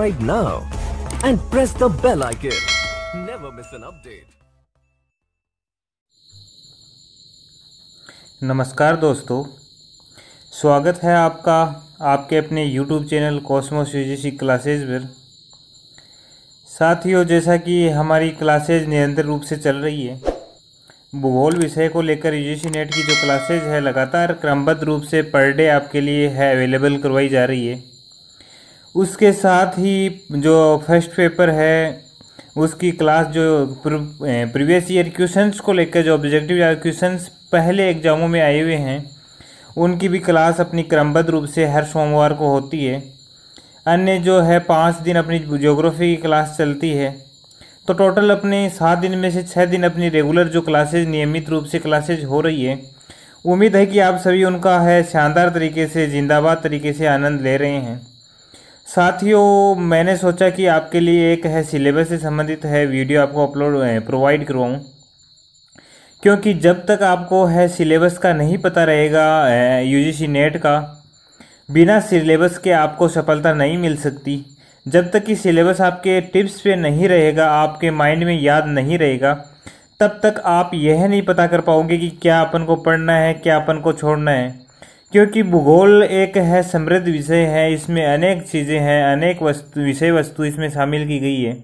subscribe now and press the bell icon. Never miss an update. नमस्कार दोस्तों स्वागत है आपका आपके अपने YouTube channel Cosmos UGC classes पर साथियों जैसा कि हमारी क्लासेज निरंतर रूप से चल रही है भूगोल विषय को लेकर यूजीसी नेट की जो क्लासेज है लगातार क्रमबद्ध रूप से पर डे आपके लिए है अवेलेबल करवाई जा रही है उसके साथ ही जो फर्स्ट पेपर है उसकी क्लास जो प्रीवियस ईयर क्वेश्चंस को लेकर जो ऑब्जेक्टिव क्वेश्चन क्वेश्चंस पहले एग्जामों में आए हुए हैं उनकी भी क्लास अपनी क्रमबद्ध रूप से हर सोमवार को होती है अन्य जो है पाँच दिन अपनी जोग्राफी की क्लास चलती है तो टोटल अपने सात दिन में से छः दिन अपनी रेगुलर जो क्लासेज नियमित रूप से क्लासेज हो रही है उम्मीद है कि आप सभी उनका है शानदार तरीके से जिंदाबाद तरीके से आनंद ले रहे हैं साथियों मैंने सोचा कि आपके लिए एक है सिलेबस से संबंधित है वीडियो आपको अपलोड प्रोवाइड करवाऊँ क्योंकि जब तक आपको है सिलेबस का नहीं पता रहेगा यूजीसी नेट का बिना सिलेबस के आपको सफलता नहीं मिल सकती जब तक कि सिलेबस आपके टिप्स पे नहीं रहेगा आपके माइंड में याद नहीं रहेगा तब तक आप यह नहीं पता कर पाओगे कि क्या अपन को पढ़ना है क्या अपन को छोड़ना है क्योंकि भूगोल एक है समृद्ध विषय है इसमें अनेक चीज़ें हैं अनेक वस्तु विषय वस्तु इसमें शामिल की गई है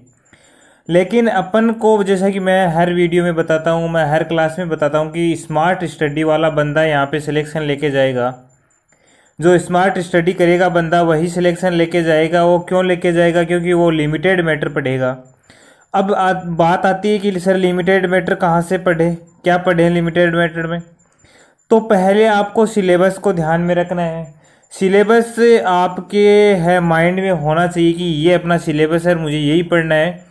लेकिन अपन को जैसा कि मैं हर वीडियो में बताता हूँ मैं हर क्लास में बताता हूँ कि स्मार्ट स्टडी वाला बंदा यहाँ पे सिलेक्शन लेके जाएगा जो स्मार्ट स्टडी करेगा बंदा वही सिलेक्शन लेके जाएगा वो क्यों लेके जाएगा क्योंकि वो लिमिटेड मैटर पढ़ेगा अब आ, बात आती है कि सर लिमिटेड मैटर कहाँ से पढ़े क्या पढ़े लिमिटेड मैटर में तो पहले आपको सिलेबस को ध्यान में रखना है सिलेबस आपके है माइंड में होना चाहिए कि ये अपना सिलेबस है मुझे यही पढ़ना है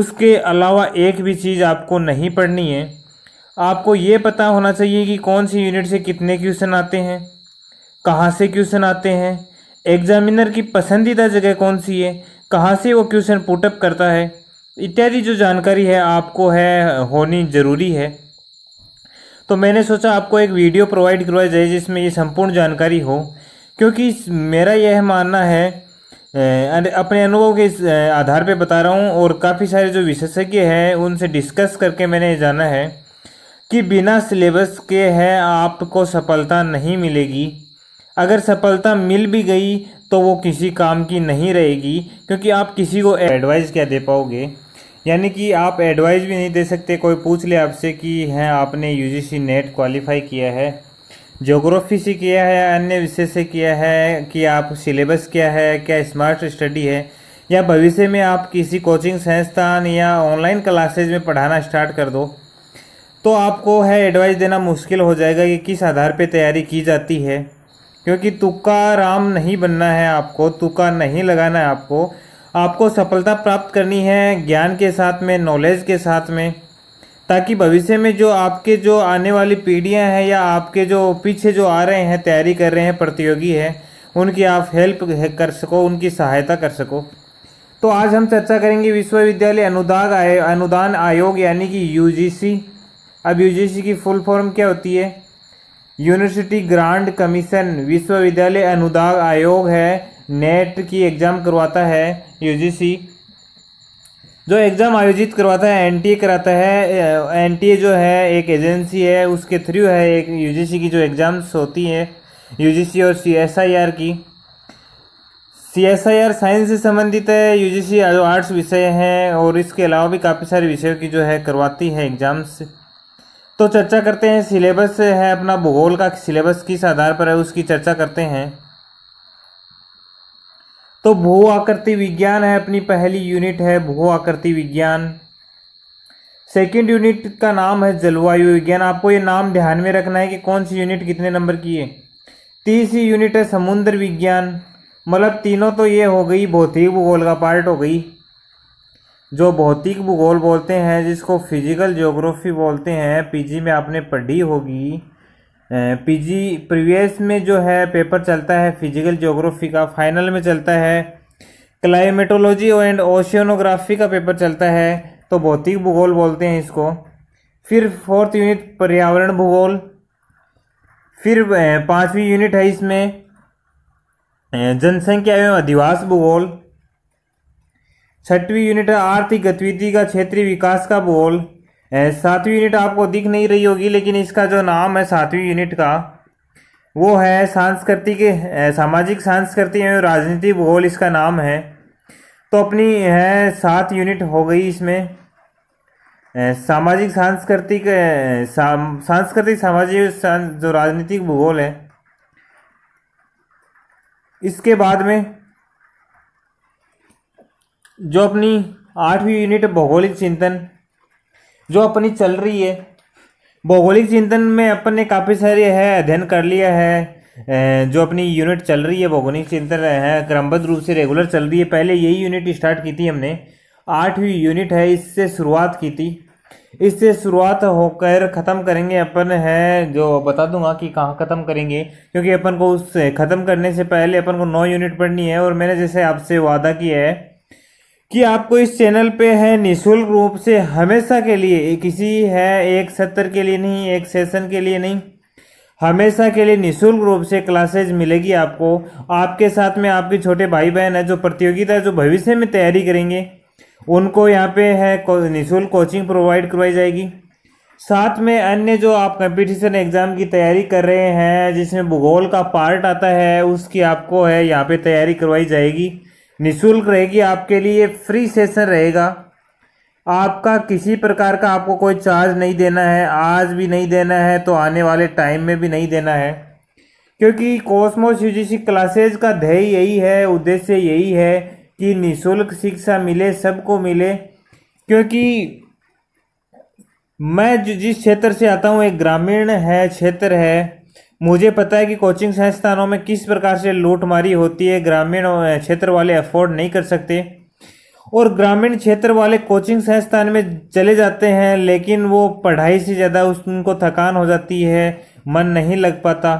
उसके अलावा एक भी चीज़ आपको नहीं पढ़नी है आपको ये पता होना चाहिए कि कौन सी यूनिट से कितने क्वेश्चन आते हैं कहाँ से क्वेश्चन आते हैं एग्जामिनर की पसंदीदा जगह कौन सी है कहाँ से वो क्वेश्चन पुटअप करता है इत्यादि जो जानकारी है आपको है होनी ज़रूरी है तो मैंने सोचा आपको एक वीडियो प्रोवाइड करवाई जाए जिसमें ये संपूर्ण जानकारी हो क्योंकि मेरा यह मानना है अपने अनुभव के आधार पर बता रहा हूँ और काफ़ी सारे जो विशेषज्ञ हैं उनसे डिस्कस करके मैंने जाना है कि बिना सिलेबस के है आपको सफलता नहीं मिलेगी अगर सफलता मिल भी गई तो वो किसी काम की नहीं रहेगी क्योंकि आप किसी को एडवाइस क्या दे पाओगे यानी कि आप एडवाइस भी नहीं दे सकते कोई पूछ ले आपसे कि हैं हाँ, आपने यूजीसी नेट क्वालिफाई किया है जोग्राफी से किया है अन्य विषय से किया है कि आप सिलेबस क्या है क्या स्मार्ट स्टडी है या भविष्य में आप किसी कोचिंग संस्थान या ऑनलाइन क्लासेज में पढ़ाना स्टार्ट कर दो तो आपको है एडवाइस देना मुश्किल हो जाएगा कि किस आधार पर तैयारी की जाती है क्योंकि तुक्का राम नहीं बनना है आपको तुक्का नहीं लगाना है आपको आपको सफलता प्राप्त करनी है ज्ञान के साथ में नॉलेज के साथ में ताकि भविष्य में जो आपके जो आने वाली पीढ़ियां हैं या आपके जो पीछे जो आ रहे हैं तैयारी कर रहे हैं प्रतियोगी हैं उनकी आप हेल्प कर सको उनकी सहायता कर सको तो आज हम चर्चा करेंगे विश्वविद्यालय अनुदान आय अनुदान आयोग यानी कि यूजीसी अब यूजीसी की फुल फॉर्म क्या होती है यूनिवर्सिटी ग्रांड कमीशन विश्वविद्यालय अनुदान आयोग है नेट e की एग्ज़ाम करवाता है यूजीसी जो एग्ज़ाम आयोजित करवाता है एनटीए कराता है एनटीए जो है एक एजेंसी है उसके थ्रू है एक यूजीसी की जो एग्ज़ाम्स होती हैं यूजीसी और सीएसआईआर की सीएसआईआर साइंस से संबंधित है यूजीसी जो आर्ट्स विषय हैं और इसके अलावा भी काफ़ी सारे विषयों की जो है करवाती है एग्ज़ाम्स तो चर्चा करते हैं सिलेबस है अपना भूगोल का सिलेबस किस आधार पर है उसकी चर्चा करते हैं तो भू आकृति विज्ञान है अपनी पहली यूनिट है भू आकृति विज्ञान सेकेंड यूनिट का नाम है जलवायु विज्ञान आपको ये नाम ध्यान में रखना है कि कौन सी यूनिट कितने नंबर की है तीसरी यूनिट है समुद्र विज्ञान मतलब तीनों तो ये हो गई भौतिक भूगोल का पार्ट हो गई जो भौतिक भूगोल बोलते हैं जिसको फिजिकल ज्योग्राफी बोलते हैं पीजी में आपने पढ़ी होगी पीजी प्रीवियस में जो है पेपर चलता है फिजिकल जोग्राफी का फाइनल में चलता है क्लाइमेटोलॉजी एंड ओशियनोग्राफी का पेपर चलता है तो भौतिक भूगोल बोलते हैं इसको फिर फोर्थ यूनिट पर्यावरण भूगोल फिर पांचवी यूनिट है इसमें जनसंख्या एवं अधिवास भूगोल छठवीं यूनिट है आर्थिक गतिविधि का क्षेत्रीय विकास का भूगोल सातवीं यूनिट आपको दिख नहीं रही होगी लेकिन इसका जो नाम है सातवीं यूनिट का वो है सांस्कृतिक सामाजिक सांस्कृतिक एवं राजनीति भूगोल इसका नाम है तो अपनी है सात यूनिट हो गई इसमें सामाजिक सांस्कृतिक सांस्कृतिक सामाजिक जो राजनीतिक भूगोल है इसके बाद में जो अपनी आठवीं यूनिट भौगोलिक चिंतन जो अपनी चल रही है भौगोलिक चिंतन में अपन ने काफ़ी सारे है अध्ययन कर लिया है जो अपनी यूनिट चल रही है भौगोलिक चिंतन है क्रमबद्ध रूप से रेगुलर चल रही है पहले यही यूनिट स्टार्ट की थी हमने आठवीं यूनिट है इससे शुरुआत की थी इससे शुरुआत होकर ख़त्म करेंगे अपन है जो बता दूंगा कि कहाँ ख़त्म करेंगे क्योंकि अपन को उस ख़त्म करने से पहले अपन को नौ यूनिट पढ़नी है और मैंने जैसे आपसे वादा किया है कि आपको इस चैनल पे है निशुल्क रूप से हमेशा के लिए किसी है एक सत्र के लिए नहीं एक सेशन के लिए नहीं हमेशा के लिए निशुल्क रूप से क्लासेज मिलेगी आपको आपके साथ में आपके छोटे भाई बहन है जो प्रतियोगिता जो भविष्य में तैयारी करेंगे उनको यहाँ पे है निशुल्क कोचिंग प्रोवाइड करवाई जाएगी साथ में अन्य जो आप कंपटीशन एग्ज़ाम की तैयारी कर रहे हैं जिसमें भूगोल का पार्ट आता है उसकी आपको है यहाँ पे तैयारी करवाई जाएगी निशुल्क रहेगी आपके लिए फ्री सेशन रहेगा आपका किसी प्रकार का आपको कोई चार्ज नहीं देना है आज भी नहीं देना है तो आने वाले टाइम में भी नहीं देना है क्योंकि कोस्मोस यूजीसी क्लासेज का ध्येय यही है उद्देश्य यही है कि निशुल्क शिक्षा मिले सबको मिले क्योंकि मैं जिस क्षेत्र से आता हूँ एक ग्रामीण है क्षेत्र है मुझे पता है कि कोचिंग संस्थानों में किस प्रकार से लूटमारी होती है ग्रामीण क्षेत्र वाले अफोर्ड नहीं कर सकते और ग्रामीण क्षेत्र वाले कोचिंग संस्थान में चले जाते हैं लेकिन वो पढ़ाई से ज़्यादा उनको थकान हो जाती है मन नहीं लग पाता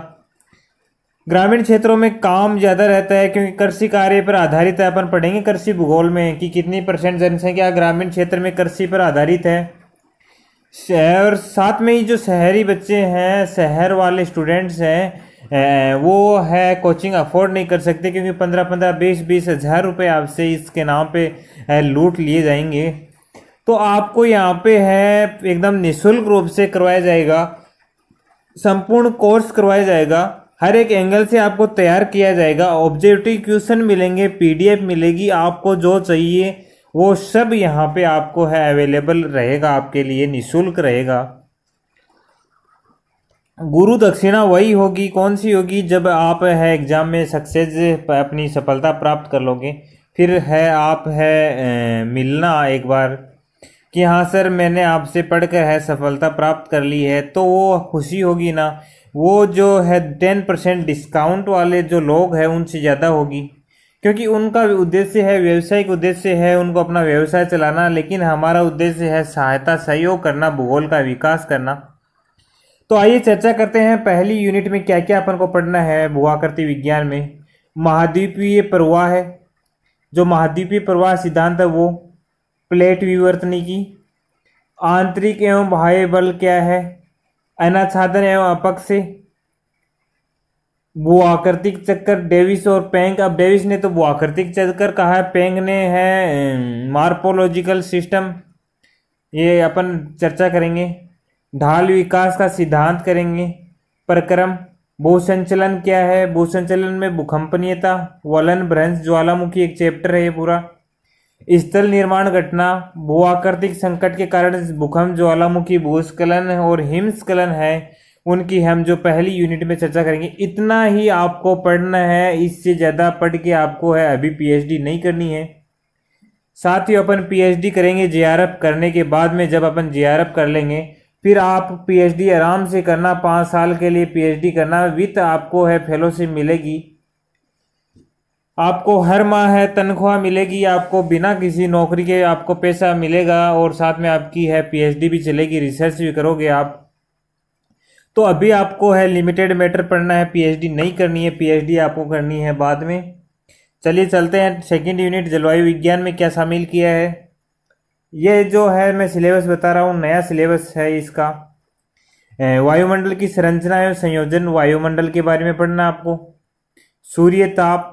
ग्रामीण क्षेत्रों में काम ज़्यादा रहता है क्योंकि कृषि कार्य पर आधारित है अपन पढ़ेंगे कृषि भूगोल में कि कितनी परसेंट जनसंख्या ग्रामीण क्षेत्र में कृषि पर आधारित है शहर और साथ में ही जो शहरी बच्चे हैं शहर वाले स्टूडेंट्स हैं वो है कोचिंग अफोर्ड नहीं कर सकते क्योंकि पंद्रह पंद्रह बीस बीस हज़ार रुपये आपसे इसके नाम पे लूट लिए जाएंगे तो आपको यहाँ पे है एकदम निशुल्क रूप से करवाया जाएगा संपूर्ण कोर्स करवाया जाएगा हर एक एंगल से आपको तैयार किया जाएगा ऑब्जेक्टिव क्वेश्चन मिलेंगे पीडीएफ मिलेगी आपको जो चाहिए वो सब यहाँ पे आपको है अवेलेबल रहेगा आपके लिए निशुल्क रहेगा गुरु दक्षिणा वही होगी कौन सी होगी जब आप है एग्ज़ाम में सक्सेस अपनी सफलता प्राप्त कर लोगे फिर है आप है मिलना एक बार कि हाँ सर मैंने आपसे पढ़कर है सफलता प्राप्त कर ली है तो वो खुशी होगी ना वो जो है टेन परसेंट डिस्काउंट वाले जो लोग हैं उनसे ज़्यादा होगी क्योंकि उनका उद्देश्य है व्यवसायिक उद्देश्य है उनको अपना व्यवसाय चलाना लेकिन हमारा उद्देश्य है सहायता सहयोग करना भूगोल का विकास करना तो आइए चर्चा करते हैं पहली यूनिट में क्या क्या अपन को पढ़ना है भूआकृति विज्ञान में महाद्वीपीय प्रवाह है जो महाद्वीपीय प्रवाह सिद्धांत है वो प्लेट विवर्तनी की आंतरिक एवं बाह्य बल क्या है अनाच्छादन एवं अपक्ष वो आकृतिक चक्कर डेविस और पेंग अब डेविस ने तो वो आकृतिक चक्कर कहा है पेंग ने है मार्पोलॉजिकल सिस्टम ये अपन चर्चा करेंगे ढाल विकास का सिद्धांत करेंगे प्रक्रम भूसंचलन क्या है भूसंचलन में भूकंपनीयता वलन भ्रंश ज्वालामुखी एक चैप्टर है ये पूरा स्थल निर्माण घटना भू आकृतिक संकट के कारण भूकंप ज्वालामुखी भूस्खलन और हिमस्खलन है उनकी हम जो पहली यूनिट में चर्चा करेंगे इतना ही आपको पढ़ना है इससे ज़्यादा पढ़ के आपको है अभी पीएचडी नहीं करनी है साथ ही अपन पीएचडी करेंगे जेआरएफ करने के बाद में जब अपन जेआरएफ कर लेंगे फिर आप पीएचडी आराम से करना पाँच साल के लिए पीएचडी करना विथ आपको है फेलोशिप मिलेगी आपको हर माह है तनख्वाह मिलेगी आपको बिना किसी नौकरी के आपको पैसा मिलेगा और साथ में आपकी है पीएचडी भी चलेगी रिसर्च भी करोगे आप तो अभी आपको है लिमिटेड मैटर पढ़ना है पीएचडी नहीं करनी है पीएचडी आपको करनी है बाद में चलिए चलते हैं सेकेंड यूनिट जलवायु विज्ञान में क्या शामिल किया है ये जो है मैं सिलेबस बता रहा हूँ नया सिलेबस है इसका वायुमंडल की संरचना एवं संयोजन वायुमंडल के बारे में पढ़ना आपको सूर्य ताप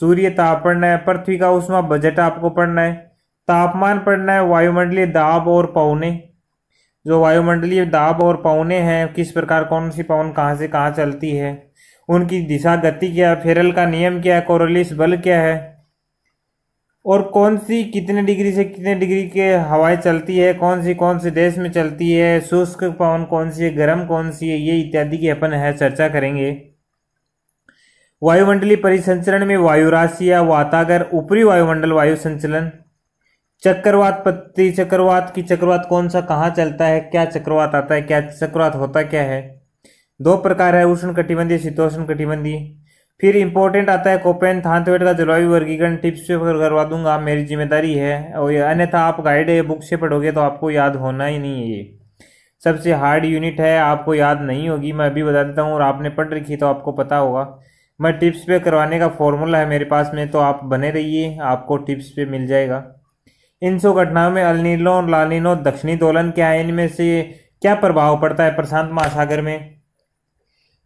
सूर्य ताप पढ़ना है पृथ्वी का उष्मा बजट आपको पढ़ना है तापमान पढ़ना है वायुमंडलीय दाब और पौने जो वायुमंडलीय दाब और पवने हैं किस प्रकार कौन सी पवन कहाँ से कहाँ चलती है उनकी दिशा गति क्या है फेरल का नियम क्या है कोरोलिस बल क्या है और कौन सी कितने डिग्री से कितने डिग्री के हवाएं चलती है कौन सी कौन से देश में चलती है शुष्क पवन कौन सी है गर्म कौन सी है ये इत्यादि की अपन है चर्चा करेंगे वायुमंडलीय परिसंचरण में वायु राशि या वातागर ऊपरी वायुमंडल वायु संचलन चक्रवात पत्ती चक्रवात की चक्रवात कौन सा कहाँ चलता है क्या चक्रवात आता है क्या चक्रवात होता क्या है दो प्रकार है उष्ण कटिबंधी शीतोष्ण कटिबंधी फिर इंपॉर्टेंट आता है कोपेन थानथवेट का जलवायु वर्गीकरण टिप्स पे करवा दूंगा मेरी जिम्मेदारी है और अन्यथा आप गाइड बुक से पढ़ोगे तो आपको याद होना ही नहीं है ये सबसे हार्ड यूनिट है आपको याद नहीं होगी मैं अभी बता देता हूँ और आपने पढ़ रखी तो आपको पता होगा मैं टिप्स पे करवाने का फॉर्मूला है मेरे पास में तो आप बने रहिए आपको टिप्स पे मिल जाएगा इन सौ घटनाओं में अलनीलो और लालिनो दक्षिणी दोलन क्या है इनमें से क्या प्रभाव पड़ता है प्रशांत महासागर में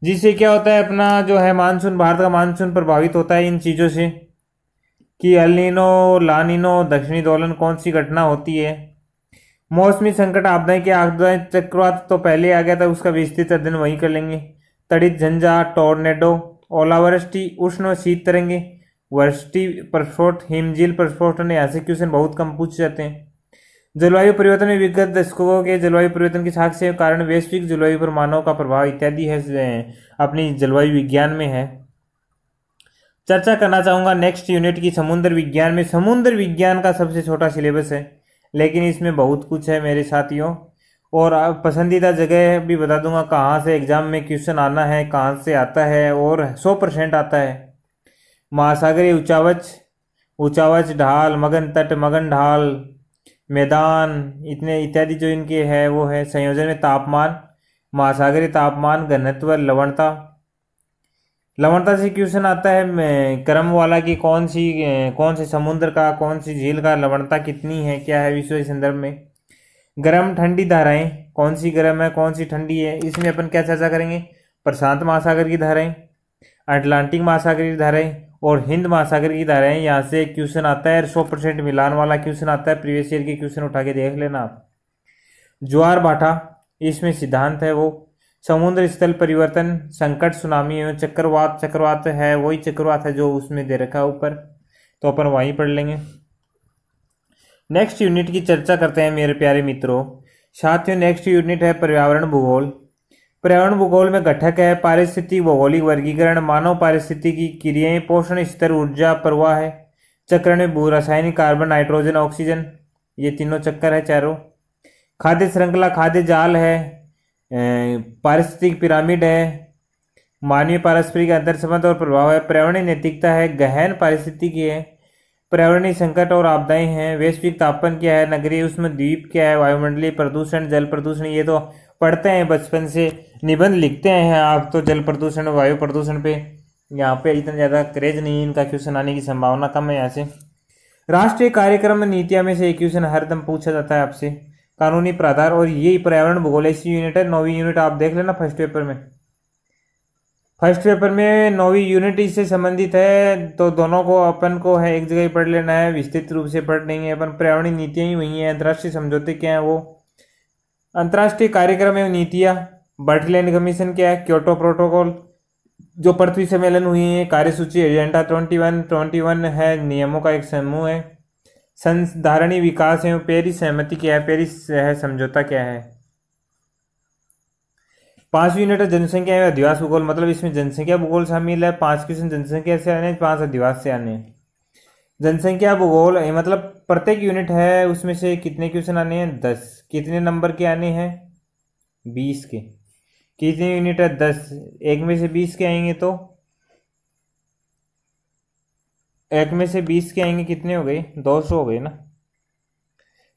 जिससे क्या होता है अपना जो है मानसून भारत का मानसून प्रभावित होता है इन चीज़ों से कि अलिनो लानिनो दक्षिणी दोलन कौन सी घटना होती है मौसमी संकट आपदाएं के आपदाएं चक्रवात तो पहले आ गया था उसका विस्तृत अध्ययन वहीं कर लेंगे तड़ित झंझा टोर्नेडो ओलावृष्टि उष्ण शीत तरंगे वर्षी प्रस्फोट हिमजील प्रस्फोट ने ऐसे क्वेश्चन बहुत कम पूछे जाते हैं जलवायु परिवर्तन में विगत दशकों के जलवायु परिवर्तन की साक्ष्य के कारण वैश्विक जलवायु पर मानव का प्रभाव इत्यादि है अपनी जलवायु विज्ञान में है चर्चा करना चाहूँगा नेक्स्ट यूनिट की समुद्र विज्ञान में समुद्र विज्ञान का सबसे छोटा सिलेबस है लेकिन इसमें बहुत कुछ है मेरे साथियों और पसंदीदा जगह भी बता दूंगा कहाँ से एग्ज़ाम में क्वेश्चन आना है कहाँ से आता है और सौ परसेंट आता है महासागरी उचावच उचावच ढाल मगन तट मगन ढाल मैदान इतने इत्यादि जो इनके है वो है संयोजन में तापमान महासागरी तापमान घनत्व लवणता लवणता से क्वेश्चन आता है क्रम वाला की कौन सी कौन से समुद्र का कौन सी झील का लवणता कितनी है क्या है विश्व संदर्भ में गर्म ठंडी धाराएं कौन सी गर्म है कौन सी ठंडी है इसमें अपन क्या चर्चा करेंगे प्रशांत महासागर की धाराएं अटलांटिक महासागर की धाराएं और हिंद महासागर की धाराएं यहाँ से क्वेश्चन आता है सौ परसेंट मिलान वाला क्वेश्चन आता है प्रीवियस ईयर के क्वेश्चन उठा के देख लेना आप ज्वार भाटा इसमें सिद्धांत है वो समुद्र स्थल परिवर्तन संकट सुनामी एवं चक्रवात चक्रवात है वही चक्रवात है जो उसमें दे रखा है ऊपर तो अपन वहीं पढ़ लेंगे नेक्स्ट यूनिट की चर्चा करते हैं मेरे प्यारे मित्रों साथियों नेक्स्ट यूनिट है पर्यावरण भूगोल पर्यावरण भूगोल में घटक है पारिस्थितिक भौगोलिक वर्गीकरण मानव पारिस्थिति की क्रियाएं पोषण स्तर ऊर्जा प्रवाह है चक्रण में भू रासायनिक कार्बन नाइट्रोजन ऑक्सीजन ये तीनों चक्कर है चारों खाद्य श्रृंखला खाद्य जाल है पारिस्थितिक पिरामिड है मानवीय पारस्परिक अंतर संबंध और प्रभाव है पर्यावरणीय नैतिकता है गहन पारिस्थितिकी है पर्यावरणीय संकट और आपदाएं हैं वैश्विक तापन क्या है नगरीय उसमें द्वीप क्या है वायुमंडलीय प्रदूषण जल प्रदूषण ये तो पढ़ते हैं बचपन से निबंध लिखते हैं आप तो जल प्रदूषण वायु प्रदूषण पे यहाँ पे इतना ज़्यादा क्रेज नहीं है इनका क्वेश्चन आने की संभावना कम है यहाँ से राष्ट्रीय कार्यक्रम नीतियाँ में से एक क्वेश्चन हरदम पूछा जाता है आपसे कानूनी प्राधार और ये पर्यावरण भूगोल ऐसी यूनिट है नौवीं यूनिट आप देख लेना फर्स्ट पेपर में फर्स्ट पेपर में नौवीं यूनिट इससे संबंधित है तो दोनों को अपन को है एक जगह ही पढ़ लेना है विस्तृत रूप से पढ़ है अपन पर्यावरणीय नीतियाँ ही वही हैं अंतर्राष्ट्रीय समझौते क्या हैं वो अंतर्राष्ट्रीय कार्यक्रम एवं नीतियाँ बर्टलैंड कमीशन क्या है क्योटो प्रोटोकॉल जो पृथ्वी सम्मेलन हुई है कार्यसूची agenda twenty one twenty one है नियमों का एक समूह है संधारणी विकास एवं पेरिस सहमति क्या है पेरिस है समझौता क्या है पांच यूनिट है जनसंख्या एवं अधिवास भूगोल मतलब इसमें जनसंख्या भूगोल शामिल है पांच क्वेश्चन जनसंख्या से आने पांच अधिवास से आने हैं जनसंख्या भूगोल मतलब प्रत्येक यूनिट है उसमें से कितने क्वेश्चन आने हैं दस कितने नंबर के आने हैं बीस के कितने यूनिट है दस एक में से बीस के आएंगे तो एक में से बीस के आएंगे कितने हो गए दो सौ हो गए ना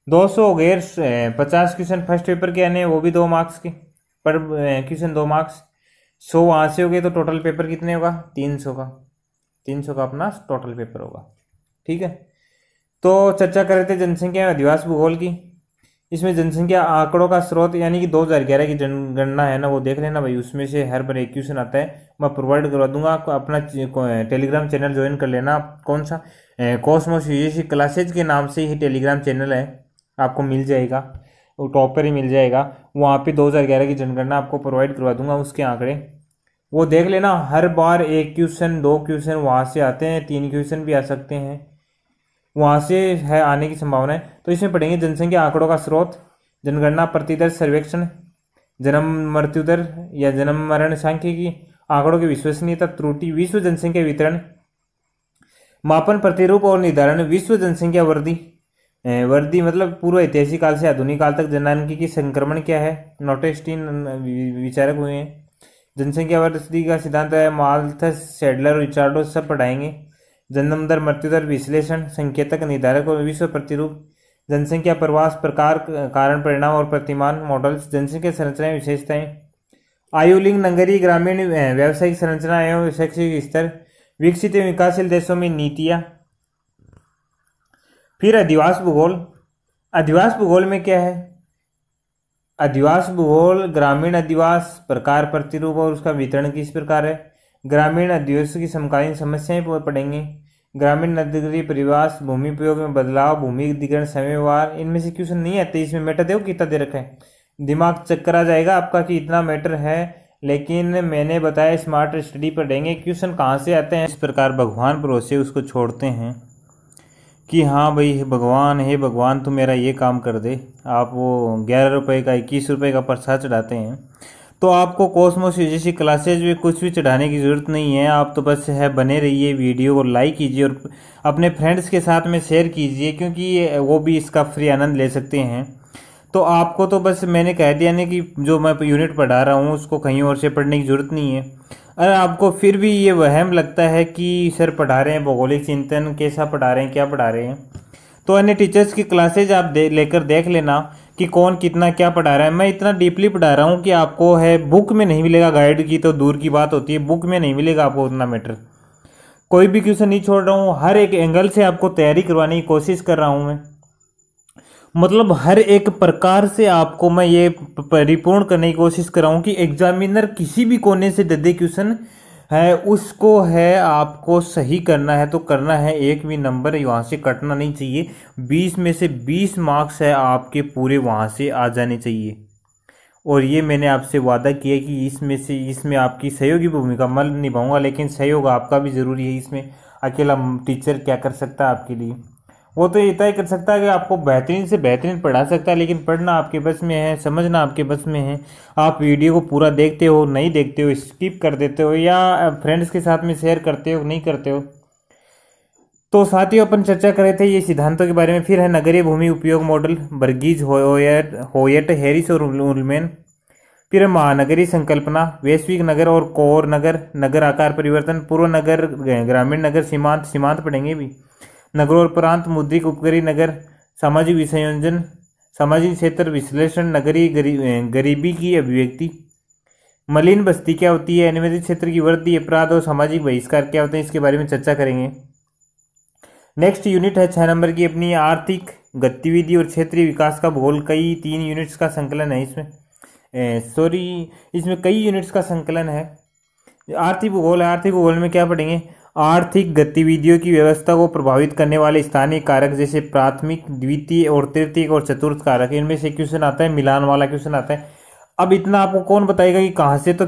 दो सौ हो गए पचास क्वेश्चन फर्स्ट पेपर के आने हैं वो भी दो मार्क्स के पर क्वेश्चन दो मार्क्स सौ वहाँ से हो गए तो टोटल पेपर कितने होगा तीन सौ का तीन सौ का अपना टोटल पेपर होगा ठीक है तो चर्चा कर रहे थे जनसंख्या अधिवास भूगोल की इसमें जनसंख्या आंकड़ों का स्रोत यानी कि 2011 की जनगणना है ना वो देख लेना भाई उसमें से हर बार एक क्वेश्चन आता है मैं प्रोवाइड करवा दूंगा आपको अपना टेलीग्राम चैनल ज्वाइन कर लेना कौन सा कॉस्मोस यूजीसी क्लासेज के नाम से ही टेलीग्राम चैनल है आपको मिल जाएगा वो टॉप पर ही मिल जाएगा वहाँ पर दो की जनगणना आपको प्रोवाइड करवा दूंगा उसके आंकड़े वो देख लेना हर बार एक क्वेश्चन दो क्वेश्चन वहाँ से आते हैं तीन क्वेश्चन भी आ सकते हैं वहाँ से है आने की संभावना है तो इसमें पढ़ेंगे जनसंख्या आंकड़ों का स्रोत जनगणना प्रतिदर सर्वेक्षण जन्म मृत्यु दर या जन्म मरण संख्या की आंकड़ों की विश्वसनीयता त्रुटि विश्व जनसंख्या वितरण मापन प्रतिरूप और निर्धारण विश्व जनसंख्या वृद्धि वर्दी मतलब पूर्व ऐतिहासिक काल से आधुनिक काल तक जनसंख्या की संक्रमण क्या है नोटेस्टीन विचारक हुए हैं जनसंख्या वृद्धि का सिद्धांत है माल्थस सेडलर रिचार्डो सब पढ़ाएंगे जन्म दर मृत्यु दर विश्लेषण संकेतक निर्धारक और विश्व प्रतिरूप जनसंख्या प्रवास प्रकार कारण परिणाम और प्रतिमान मॉडल्स जनसंख्या संरचनाएं विशेषताएं आयु लिंग नगरीय ग्रामीण व्यावसायिक संरचना एवं शैक्षिक स्तर विकसित एवं विकासशील देशों में नीतियाँ फिर अधिवास भूगोल अधिवास भूगोल में क्या है अधिवास भूगोल ग्रामीण अधिवास प्रकार प्रतिरूप और उसका वितरण किस प्रकार है ग्रामीण अधिवेशों की समकालीन समस्याएं पढ़ेंगे ग्रामीण नगरीय परिवास भूमि उपयोग में बदलाव भूमि अधिग्रहण समयवार इनमें से क्वेश्चन नहीं आते इसमें मैटर देखो कितना दे रखा है दिमाग चक्कर आ जाएगा आपका कि इतना मैटर है लेकिन मैंने बताया स्मार्ट स्टडी पर देंगे क्वेश्चन कहाँ से आते हैं इस प्रकार भगवान भरोसे उसको छोड़ते हैं कि हाँ भाई भगवान हे भगवान तो मेरा ये काम कर दे आप वो ग्यारह रुपये का इक्कीस रुपये का प्रसाद चढ़ाते हैं तो आपको कॉस्मोस जैसी क्लासेज भी कुछ भी चढ़ाने की ज़रूरत नहीं है आप तो बस है बने रहिए वीडियो को लाइक कीजिए और अपने फ्रेंड्स के साथ में शेयर कीजिए क्योंकि वो भी इसका फ्री आनंद ले सकते हैं तो आपको तो बस मैंने कह दिया ना कि जो मैं यूनिट पढ़ा रहा हूँ उसको कहीं और से पढ़ने की ज़रूरत नहीं है अरे आपको फिर भी ये वहम लगता है कि सर पढ़ा रहे हैं भौगोलिक चिंतन कैसा पढ़ा रहे हैं क्या पढ़ा रहे हैं तो अन्य टीचर्स की क्लासेज आप दे लेकर देख लेना कि कौन कितना क्या पढ़ा रहा है मैं इतना डीपली पढ़ा रहा हूँ कि आपको है बुक में नहीं मिलेगा गाइड की तो दूर की बात होती है बुक में नहीं मिलेगा आपको उतना मैटर कोई भी क्वेश्चन नहीं छोड़ रहा हूँ हर एक एंगल से आपको तैयारी करवाने की कोशिश कर रहा हूँ मैं मतलब हर एक प्रकार से आपको मैं ये परिपूर्ण करने की कोशिश कर रहा हूँ कि एग्जामिनर किसी भी कोने से दे दे क्वेश्चन है उसको है आपको सही करना है तो करना है एक भी नंबर वहाँ से कटना नहीं चाहिए बीस में से बीस मार्क्स है आपके पूरे वहाँ से आ जाने चाहिए और ये मैंने आपसे वादा किया कि इसमें से इसमें आपकी सहयोगी भूमिका मल निभाऊंगा लेकिन सहयोग आपका भी ज़रूरी है इसमें अकेला टीचर क्या कर सकता है आपके लिए वो तो इतना ही कर सकता है कि आपको बेहतरीन से बेहतरीन पढ़ा सकता है लेकिन पढ़ना आपके बस में है समझना आपके बस में है आप वीडियो को पूरा देखते हो नहीं देखते हो स्किप कर देते हो या फ्रेंड्स के साथ में शेयर करते हो नहीं करते हो तो साथ ही अपन चर्चा करे थे ये सिद्धांतों के बारे में फिर है नगरीय भूमि उपयोग मॉडल बर्गीज होयट होयट हैरिस और उलमेन फिर महानगरी महानगरीय संकल्पना वैश्विक नगर और कोर नगर नगर आकार परिवर्तन पूर्व नगर ग्रामीण नगर सीमांत सीमांत पढ़ेंगे भी प्रांत मुद्रिक उपकरी नगर सामाजिक विसंयोजन सामाजिक क्षेत्र विश्लेषण नगरीय गरी, गरीबी की अभिव्यक्ति मलिन बस्ती क्या होती है अनुमति क्षेत्र की वृद्धि अपराध और सामाजिक बहिष्कार क्या होते हैं इसके बारे में चर्चा करेंगे नेक्स्ट यूनिट है छः नंबर की अपनी आर्थिक गतिविधि और क्षेत्रीय विकास का भूगोल कई तीन यूनिट्स का संकलन है इसमें सॉरी इसमें कई यूनिट्स का संकलन है आर्थिक भूगोल है आर्थिक भूगोल में क्या पढ़ेंगे आर्थिक गतिविधियों की व्यवस्था को प्रभावित करने वाले स्थानीय कारक जैसे प्राथमिक द्वितीय और तृतीय और चतुर्थ कारक इनमें से क्वेश्चन आता है मिलान वाला क्वेश्चन आता है अब इतना आपको कौन बताएगा कि कहाँ से तो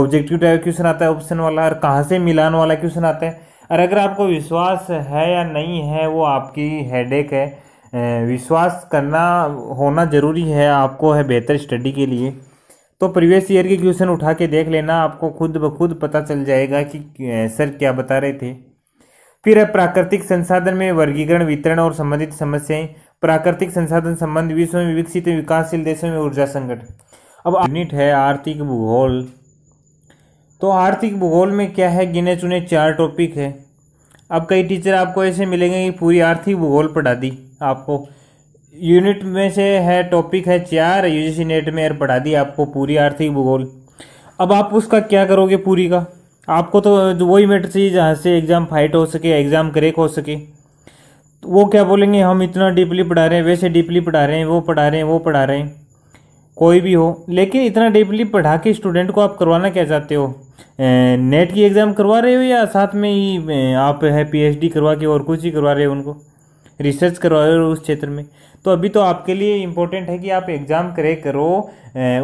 ऑब्जेक्टिव टाइप क्वेश्चन आता है ऑप्शन वाला और कहाँ से मिलान वाला क्वेश्चन आता है और अगर आपको विश्वास है या नहीं है वो आपकी हेडेक है विश्वास करना होना ज़रूरी है आपको है बेहतर स्टडी के लिए तो प्रीवियस ईयर के क्वेश्चन उठा के देख लेना आपको खुद ब खुद पता चल जाएगा कि सर क्या बता रहे थे फिर है प्राकृतिक संसाधन में वर्गीकरण वितरण और संबंधित समस्याएं प्राकृतिक संसाधन संबंध विश्व में विकसित विकासशील देशों में ऊर्जा संकट अब यूनिट है आर्थिक भूगोल तो आर्थिक भूगोल में क्या है गिने चुने चार टॉपिक है अब कई टीचर आपको ऐसे मिलेंगे कि पूरी आर्थिक भूगोल पढ़ा दी आपको यूनिट में से है टॉपिक है चार यूजीसी नेट में यार पढ़ा दी आपको पूरी आर्थिक भूगोल अब आप उसका क्या करोगे पूरी का आपको तो वही मेट चाहिए जहाँ से एग्ज़ाम फाइट हो सके एग्ज़ाम क्रेक हो सके तो वो क्या बोलेंगे हम इतना डीपली पढ़ा रहे हैं वैसे डीपली पढ़ा रहे हैं वो पढ़ा रहे हैं वो पढ़ा रहे हैं कोई भी हो लेकिन इतना डीपली पढ़ा के स्टूडेंट को आप करवाना क्या चाहते हो नेट की एग्ज़ाम करवा रहे हो या साथ में ही आप है पीएचडी करवा के और कुछ ही करवा रहे हो उनको रिसर्च करवा रहे हो उस क्षेत्र में तो अभी तो आपके लिए इम्पोर्टेंट है कि आप एग्ज़ाम करे करो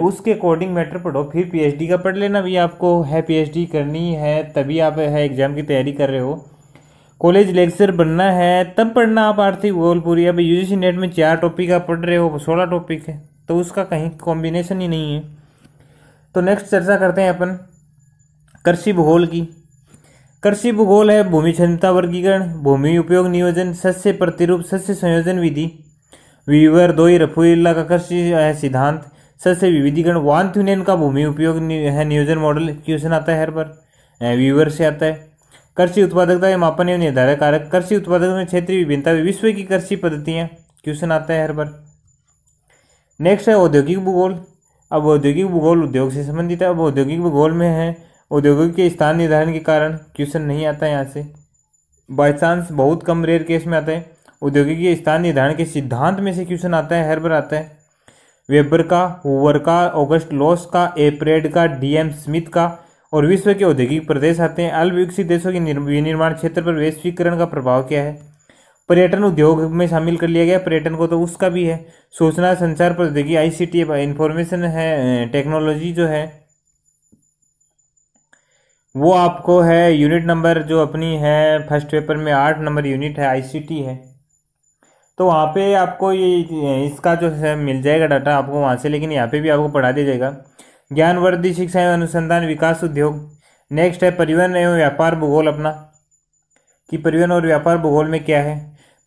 उसके अकॉर्डिंग मैटर पढ़ो फिर पीएचडी का पढ़ लेना भी आपको है पीएचडी करनी है तभी आप है एग्ज़ाम की तैयारी कर रहे हो कॉलेज लेक्चर बनना है तब पढ़ना आप आर्थिक भूगोल पूरी अब यूजीसी नेट में चार टॉपिक आप पढ़ रहे हो सोलह टॉपिक है तो उसका कहीं कॉम्बिनेशन ही नहीं है तो नेक्स्ट चर्चा करते हैं अपन कृषि भूगोल की कृषि भूगोल है भूमि क्षमता वर्गीकरण भूमि उपयोग नियोजन सस्य प्रतिरूप सस्य संयोजन विधि वीवर दोई रफुल्ला का कृषि है सिद्धांत सस्य विविधीकरण वांत यूनियन का भूमि उपयोग है नियोजन मॉडल क्वेश्चन आता है हर पर वीवर से आता है कृषि उत्पादकता के मापन एवं निर्धारक कारक कृषि उत्पादकता में क्षेत्रीय विभिन्नता विश्व की कृषि पद्धतियाँ क्वेश्चन आता है हर पर नेक्स्ट है औद्योगिक भूगोल अब औद्योगिक भूगोल उद्योग से संबंधित है अब औद्योगिक भूगोल में है औद्योगिक के स्थान निर्धारण के कारण क्वेश्चन नहीं आता यहाँ से बाई चांस बहुत कम रेयर केस में आता है औद्योगिक के स्थान निर्धारण के सिद्धांत में से क्वेश्चन आता है हर बार आता है वेबर का हुवर का ऑगस्ट लॉस का एपरेड का डीएम स्मिथ का और विश्व के औद्योगिक प्रदेश आते हैं अल्प विकसित देशों के विनिर्माण क्षेत्र पर वैश्वीकरण का प्रभाव क्या है पर्यटन उद्योग में शामिल कर लिया गया पर्यटन को तो उसका भी है सूचना संचार प्रौद्योगिकी आई सी इंफॉर्मेशन इन्फॉर्मेशन है टेक्नोलॉजी जो है वो आपको है यूनिट नंबर जो अपनी है फर्स्ट पेपर में आठ नंबर यूनिट है आईसीटी है तो वहाँ पे आपको ये इसका जो है मिल जाएगा डाटा आपको वहाँ से लेकिन यहाँ पे भी आपको पढ़ा दिया जाएगा ज्ञान ज्ञानवर्धि शिक्षा एवं अनुसंधान विकास उद्योग नेक्स्ट है परिवहन एवं व्यापार भूगोल अपना कि परिवहन और व्यापार भूगोल में क्या है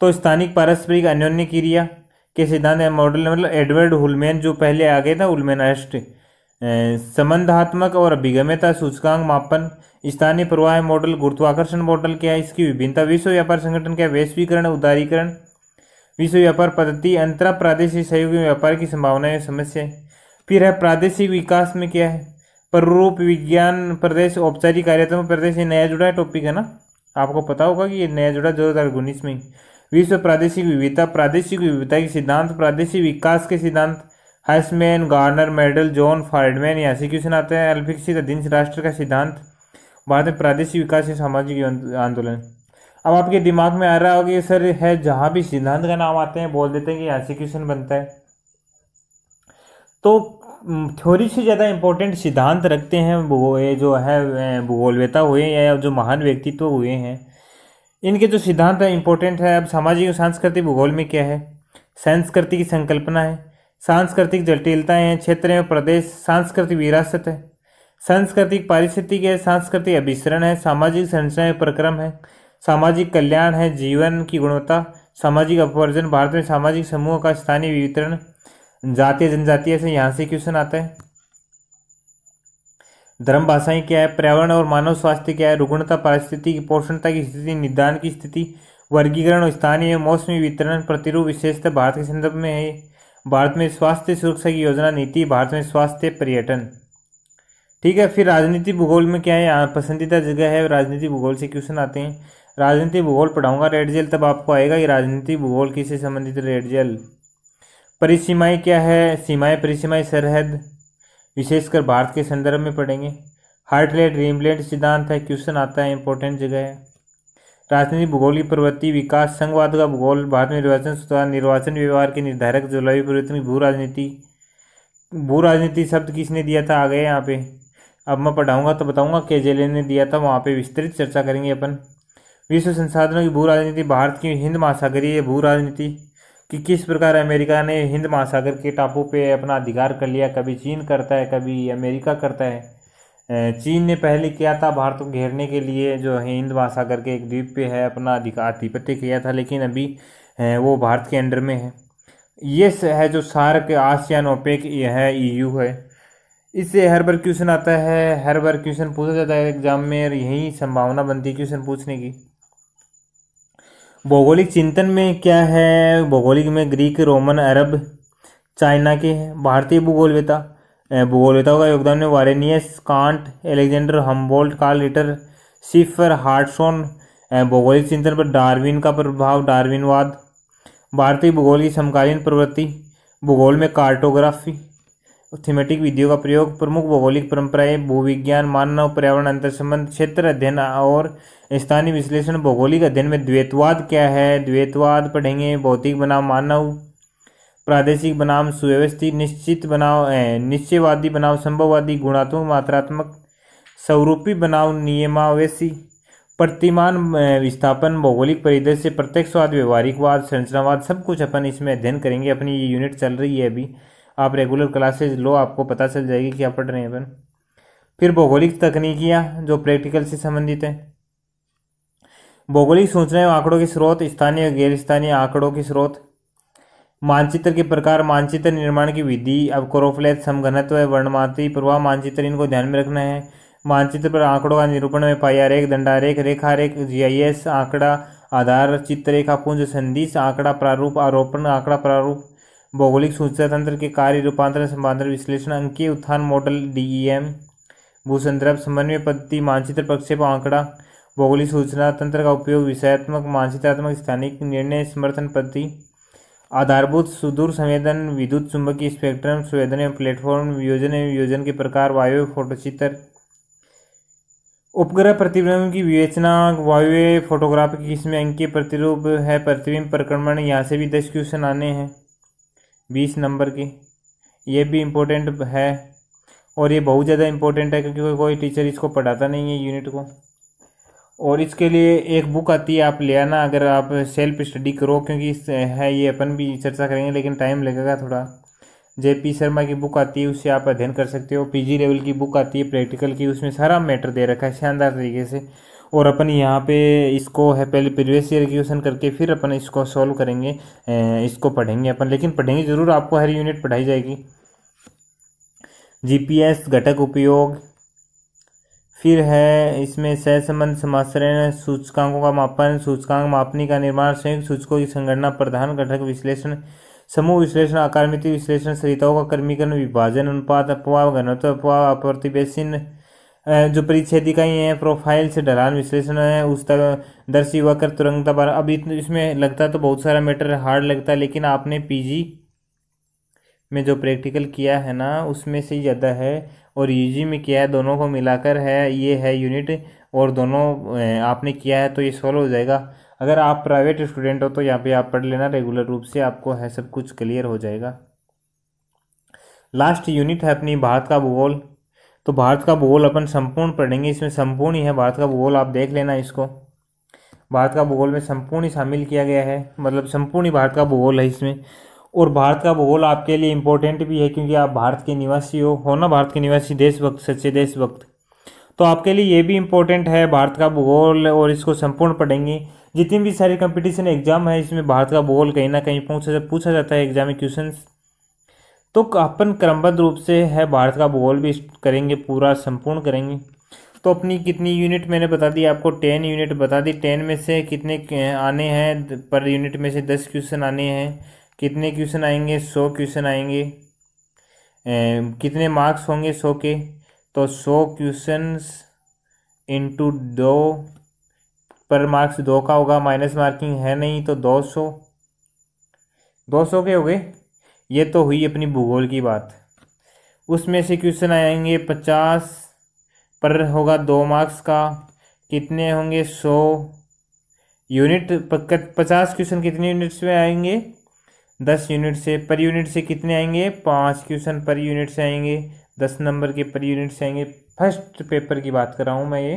तो स्थानिक पारस्परिक अन्योन्य क्रिया के सिद्धांत मॉडल मतलब एडवर्ड हुलमैन जो पहले आ गए था हुलमैन राष्ट्रीय संबंधात्मक और अभिगम्यता सूचकांक मापन स्थानीय प्रवाह मॉडल गुरुत्वाकर्षण मॉडल क्या है इसकी विभिन्नता विश्व व्यापार संगठन क्या वैश्वीकरण उदारीकरण विश्व व्यापार पद्धति अंतरा प्रादेशिक सहयोग में व्यापार की संभावनाएं समस्याएं फिर है प्रादेशिक विकास में क्या है प्ररूप विज्ञान प्रदेश औपचारिक कार्यक्रम प्रदेश ये नया जुड़ा है टॉपिक है ना आपको पता होगा कि ये नया जुड़ा दो हज़ार उन्नीस में विश्व प्रादेशिक विविधता प्रादेशिक विविधता के सिद्धांत प्रादेशिक विकास के सिद्धांत Hirschman Gunnar Myrdal John Friedmann या से क्वेश्चन आते हैं एल्फिक्सी का दिन राष्ट्र का सिद्धांत भारत में प्रादेशिक विकास या सामाजिक आंदोलन अब आपके दिमाग में आ रहा होगा कि सर है जहाँ भी सिद्धांत का नाम आते हैं बोल देते हैं कि यहाँ क्वेश्चन बनता है तो थ्योरी से ज़्यादा इम्पोर्टेंट सिद्धांत रखते हैं वो ये जो है भूगोलवेता हुए या जो महान व्यक्तित्व तो हुए हैं इनके जो सिद्धांत है इम्पोर्टेंट है अब सामाजिक और सांस्कृतिक भूगोल में क्या है संस्कृति की संकल्पना है सांस्कृतिक जटिलताएं हैं क्षेत्र प्रदेश सांस्कृतिक विरासत है सांस्कृतिक पारिस्थितिक है सांस्कृतिक अभिसरण है सामाजिक संरचना प्रक्रम है सामाजिक कल्याण है जीवन की गुणवत्ता सामाजिक अपवर्जन भारत में सामाजिक समूहों का स्थानीय वितरण जातीय जनजातीय से यहाँ से क्वेश्चन आता है धर्म भाषाएं क्या है पर्यावरण और मानव स्वास्थ्य क्या है रुग्णता की पोषणता की स्थिति निदान की स्थिति वर्गीकरण और स्थानीय मौसमी वितरण प्रतिरूप विशेषता भारत के संदर्भ में है भारत में स्वास्थ्य सुरक्षा की योजना नीति भारत में स्वास्थ्य पर्यटन ठीक है फिर राजनीति भूगोल में क्या है यहाँ पसंदीदा जगह है राजनीति भूगोल से क्वेश्चन आते हैं राजनीति भूगोल पढ़ाऊंगा रेड जेल तब आपको आएगा कि राजनीति भूगोल किससे संबंधित रेड जेल परिसीमाएँ क्या है सीमाएँ परिसीमाएँ सरहद विशेषकर भारत के संदर्भ में पढ़ेंगे हार्ट रेट रिमलेट सिद्धांत है क्वेश्चन आता है इंपॉर्टेंट जगह है राजनीति भूगोलिक प्रवृत्ति विकास संघवाद का भूगोल भारत में निर्वाचन सुधार निर्वाचन व्यवहार के निर्धारक जलवायु परिवर्तन भू राजनीति भू राजनीति शब्द किसने दिया था आ गए यहाँ पे अब मैं पढ़ाऊंगा तो बताऊंगा के जेले ने दिया था वहाँ पे विस्तृत चर्चा करेंगे अपन विश्व संसाधनों की भू राजनीति भारत की हिंद महासागरीय भू राजनीति कि किस प्रकार अमेरिका ने हिंद महासागर के टापू पे अपना अधिकार कर लिया कभी चीन करता है कभी अमेरिका करता है चीन ने पहले किया था भारत को घेरने के लिए जो हिंद महासागर के एक द्वीप पे है अपना अधिकार आधिपत्य किया था लेकिन अभी वो भारत के अंडर में है ये है जो सार्क आसियान ओपेक है ईयू है इससे हर बार क्वेश्चन आता है हर बार क्वेश्चन पूछा जाता है एग्जाम में और यही संभावना बनती है क्वेश्चन पूछने की भौगोलिक चिंतन में क्या है भौगोलिक में ग्रीक रोमन अरब चाइना के हैं भारतीय भूगोलवेता भूगोलिकताओं का योगदान में Varenius Kant Alexander Humboldt Karl Ritter सिफर हार्टसोन भौगोलिक चिंतन पर डार्विन का प्रभाव डार्विनवाद भारतीय भूगोल की समकालीन प्रवृत्ति भूगोल में कार्टोग्राफी थीमेटिक विधियों का प्रयोग प्रमुख भौगोलिक परंपराएं भूविज्ञान मानव पर्यावरण अंतर संबंध क्षेत्र अध्ययन और स्थानीय विश्लेषण भौगोलिक अध्ययन में द्वैतवाद क्या है द्वैतवाद पढ़ेंगे भौतिक बना मानव प्रादेशिक बनाम सुव्यवस्थित निश्चित बनाव निश्चयवादी बनाव संभववादी गुणात्मक मात्रात्मक स्वरूपी बनाव नियमावेशी प्रतिमान विस्थापन भौगोलिक परिदृश्य प्रत्यक्षवाद व्यवहारिकवाद संरचनावाद सब कुछ अपन इसमें अध्ययन करेंगे अपनी ये यूनिट चल रही है अभी आप रेगुलर क्लासेज लो आपको पता चल जाएगी क्या पढ़ रहे हैं अपन फिर भौगोलिक तकनीकियाँ जो प्रैक्टिकल से संबंधित हैं भौगोलिक सूचना आंकड़ों के स्रोत स्थानीय गैर स्थानीय आंकड़ों के स्रोत मानचित्र के प्रकार मानचित्र निर्माण की विधि क्रोफलेट समघनत्व वर्णमाती प्रवाह मानचित्र इनको ध्यान में रखना है मानचित्र पर आंकड़ों का निरूपण में रेख दंडारेख रेखारेख एस आंकड़ा आधार चित्ररेखा पुंज संदेश आंकड़ा प्रारूप आरोपण आंकड़ा प्रारूप भौगोलिक सूचना तंत्र के कार्य रूपांतरण समांतर विश्लेषण अंकीय उत्थान मॉडल डीईएम भूसंदर्भ समन्वय पद्धति मानचित्र प्रक्षेप आंकड़ा भौगोलिक सूचना तंत्र का उपयोग विषयात्मक मानचित्रात्मक स्थानिक निर्णय समर्थन पद्धति आधारभूत सुदूर संवेदन विद्युत चुंबकीय स्पेक्ट्रम संवेदन एवं प्लेटफॉर्म योजन एवं के प्रकार वायु फोटोचित्र उपग्रह प्रतिबिंब की विवेचना वायु फोटोग्राफी की इसमें अंकीय प्रतिरूप है प्रतिबिंब प्रक्रमण यहाँ से भी दस क्वेश्चन आने हैं बीस नंबर के ये भी इम्पोर्टेंट है और ये बहुत ज़्यादा इम्पोर्टेंट है क्योंकि कोई टीचर इसको पढ़ाता नहीं है यूनिट को और इसके लिए एक बुक आती है आप ले आना अगर आप सेल्फ स्टडी करो क्योंकि है ये अपन भी चर्चा करेंगे लेकिन टाइम लगेगा थोड़ा जे पी शर्मा की बुक आती है उससे आप अध्ययन कर सकते हो पीजी लेवल की बुक आती है प्रैक्टिकल की उसमें सारा मैटर दे रखा है शानदार तरीके से और अपन यहाँ पे इसको है पहले प्रीवियस ईयर क्वेश्चन करके फिर अपन इसको सॉल्व करेंगे इसको पढ़ेंगे अपन लेकिन पढ़ेंगे ज़रूर आपको हर यूनिट पढ़ाई जाएगी जीपीएस घटक उपयोग फिर है इसमें सहसंबंध समाश्रय सूचकांकों का मापन सूचकांक मापनी का निर्माण संयुक्त सूचकों की संगणना प्रधान घटक विश्लेषण समूह विश्लेषण आकारमिति विश्लेषण सरिताओं का कर्मीकरण विभाजन अनुपात अपवाह घनत्व अपवाह अप्रतिवेशन जो परिच्छेद इकाई हैं प्रोफाइल से ढलान विश्लेषण है उस तक दर्शी वक्र तुरंगता बार अब इसमें लगता तो बहुत सारा मैटर हार्ड लगता है लेकिन आपने पीजी में जो प्रैक्टिकल किया है ना उसमें से ज़्यादा है और यू जी में किया है दोनों को मिलाकर है ये है यूनिट और दोनों आपने किया है तो ये सॉल्व हो जाएगा अगर आप प्राइवेट स्टूडेंट हो तो यहाँ पे आप पढ़ लेना रेगुलर रूप से आपको है सब कुछ क्लियर हो जाएगा लास्ट यूनिट है अपनी भारत का भूगोल तो भारत का भूगोल अपन संपूर्ण पढ़ेंगे इसमें संपूर्ण ही है भारत का भूगोल आप देख लेना इसको भारत का भूगोल में संपूर्ण ही शामिल किया गया है मतलब संपूर्ण ही भारत का भूगोल है इसमें और भारत का भूगोल आपके लिए इम्पोर्टेंट भी है क्योंकि आप भारत के निवासी हो हो ना भारत के निवासी देशभक्त सच्चे देशभक्त तो आपके लिए ये भी इम्पोर्टेंट है भारत का भूगोल और इसको संपूर्ण पढ़ेंगे जितनी भी सारी कंपटीशन एग्जाम है इसमें भारत का भूगोल कहीं ना कहीं पूछा पूछा जाता है एग्जाम में क्वेश्चन तो अपन क्रमबद्ध रूप से है भारत का भूगोल भी करेंगे पूरा संपूर्ण करेंगे तो अपनी कितनी यूनिट मैंने बता दी आपको टेन यूनिट बता दी टेन में से कितने आने हैं पर यूनिट में से दस क्वेश्चन आने हैं कितने क्वेश्चन आएंगे सौ क्वेश्चन आएंगे कितने मार्क्स होंगे सौ के तो सौ क्वेश्चंस इंटू दो पर मार्क्स दो का होगा माइनस मार्किंग है नहीं तो दो सौ दो सौ के हो गए ये तो हुई अपनी भूगोल की बात उसमें से क्वेश्चन आएंगे पचास पर होगा दो मार्क्स का कितने होंगे सौ यूनिट पचास क्वेश्चन कितने यूनिट्स में आएंगे दस यूनिट से पर यूनिट से कितने आएंगे पाँच क्वेश्चन पर यूनिट से आएंगे दस नंबर के पर यूनिट से आएंगे फर्स्ट पेपर की बात कर रहा हूँ मैं ये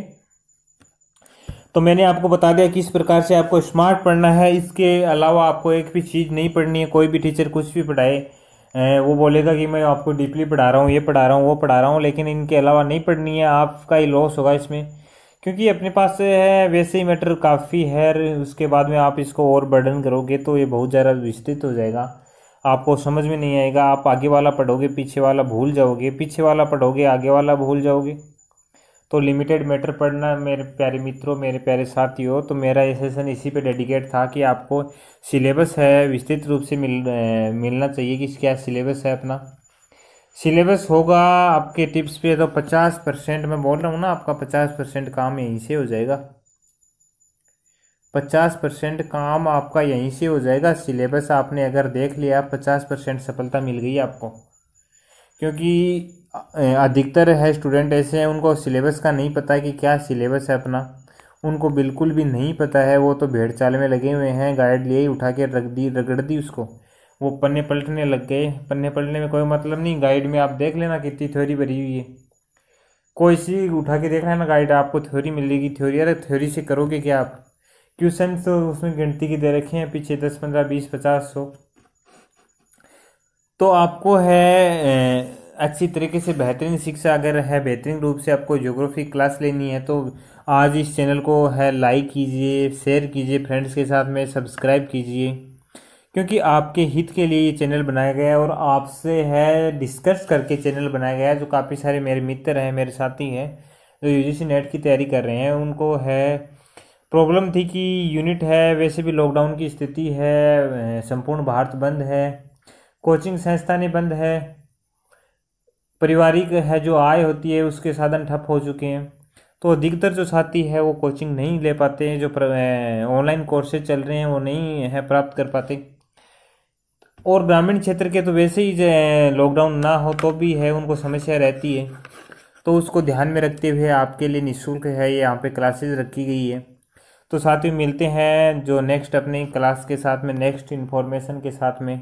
तो मैंने आपको बता दिया कि इस प्रकार से आपको स्मार्ट पढ़ना है इसके अलावा आपको एक भी चीज़ नहीं पढ़नी है कोई भी टीचर कुछ भी पढ़ाए वो बोलेगा कि मैं आपको डीपली पढ़ा रहा हूँ ये पढ़ा रहा हूँ वो पढ़ा रहा हूँ लेकिन इनके अलावा नहीं पढ़नी है आपका ही लॉस होगा इसमें क्योंकि अपने पास से है वैसे ही मैटर काफ़ी है उसके बाद में आप इसको और बर्डन करोगे तो ये बहुत ज़्यादा विस्तृत हो जाएगा आपको समझ में नहीं आएगा आप आगे वाला पढ़ोगे पीछे वाला भूल जाओगे पीछे वाला पढ़ोगे आगे वाला भूल जाओगे तो लिमिटेड मैटर पढ़ना मेरे प्यारे मित्रों मेरे प्यारे साथियों तो मेरा ये सेशन इसी पे डेडिकेट था कि आपको सिलेबस है विस्तृत रूप से मिल मिलना चाहिए कि क्या सिलेबस है अपना सिलेबस होगा आपके टिप्स पे तो पचास परसेंट मैं बोल रहा हूँ ना आपका पचास परसेंट काम यहीं से हो जाएगा पचास परसेंट काम आपका यहीं से हो जाएगा सिलेबस आपने अगर देख लिया पचास परसेंट सफलता मिल गई आपको क्योंकि अधिकतर है स्टूडेंट ऐसे हैं उनको सिलेबस का नहीं पता कि क्या सिलेबस है अपना उनको बिल्कुल भी नहीं पता है वो तो भेड़ चाल में लगे हुए हैं गाइड लिए उठा के रख दी रगड़ दी उसको वो पन्ने पलटने लग गए पन्ने पलटने में कोई मतलब नहीं गाइड में आप देख लेना कितनी थ्योरी भरी हुई है कोई सी उठा के देख रहे ना गाइड आपको थ्योरी मिलेगी थ्योरी अरे थ्योरी से करोगे क्या आप क्वेश्चन तो उसमें गिनती की दे रखे हैं पीछे दस पंद्रह बीस पचास सौ तो आपको है अच्छी तरीके से बेहतरीन शिक्षा अगर है बेहतरीन रूप से आपको ज्योग्राफी क्लास लेनी है तो आज इस चैनल को है लाइक कीजिए शेयर कीजिए फ्रेंड्स के साथ में सब्सक्राइब कीजिए क्योंकि आपके हित के लिए ये चैनल बनाया गया है और आपसे है डिस्कस करके चैनल बनाया गया है जो काफ़ी सारे मेरे मित्र हैं मेरे साथी हैं जो यूजीसी नेट की तैयारी कर रहे हैं उनको है प्रॉब्लम थी कि यूनिट है वैसे भी लॉकडाउन की स्थिति है संपूर्ण भारत बंद है कोचिंग संस्थानें बंद है पारिवारिक है जो आय होती है उसके साधन ठप हो चुके हैं तो अधिकतर जो साथी है वो कोचिंग नहीं ले पाते हैं जो ऑनलाइन कोर्सेज चल रहे हैं वो नहीं है प्राप्त कर पाते और ग्रामीण क्षेत्र के तो वैसे ही लॉकडाउन ना हो तो भी है उनको समस्या रहती है तो उसको ध्यान में रखते हुए आपके लिए निःशुल्क है यहाँ पे क्लासेस रखी गई है तो साथ ही मिलते हैं जो नेक्स्ट अपने क्लास के साथ में नेक्स्ट इन्फॉर्मेशन के साथ में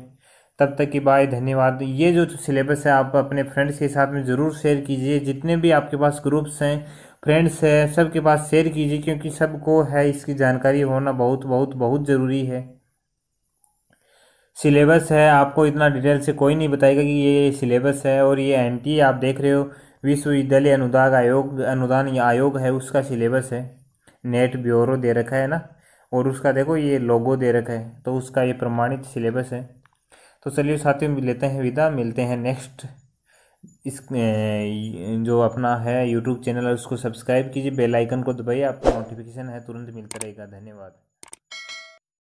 तब तक की बाय धन्यवाद ये जो सिलेबस है आप अपने फ्रेंड्स के साथ में ज़रूर शेयर कीजिए जितने भी आपके पास ग्रुप्स हैं फ्रेंड्स हैं सबके पास शेयर कीजिए क्योंकि सबको है इसकी जानकारी होना बहुत बहुत बहुत ज़रूरी है सिलेबस है आपको इतना डिटेल से कोई नहीं बताएगा कि ये सिलेबस है और ये एनटी आप देख रहे हो विश्वविद्यालय अनुदान आयोग अनुदान आयोग है उसका सिलेबस है नेट ब्यूरो दे रखा है ना और उसका देखो ये लोगो दे रखा है तो उसका ये प्रमाणित सिलेबस है तो चलिए साथियों लेते हैं विदा मिलते हैं नेक्स्ट इस जो अपना है यूट्यूब चैनल है उसको सब्सक्राइब कीजिए बेल आइकन को दबाइए आपको नोटिफिकेशन है तुरंत मिलता रहेगा धन्यवाद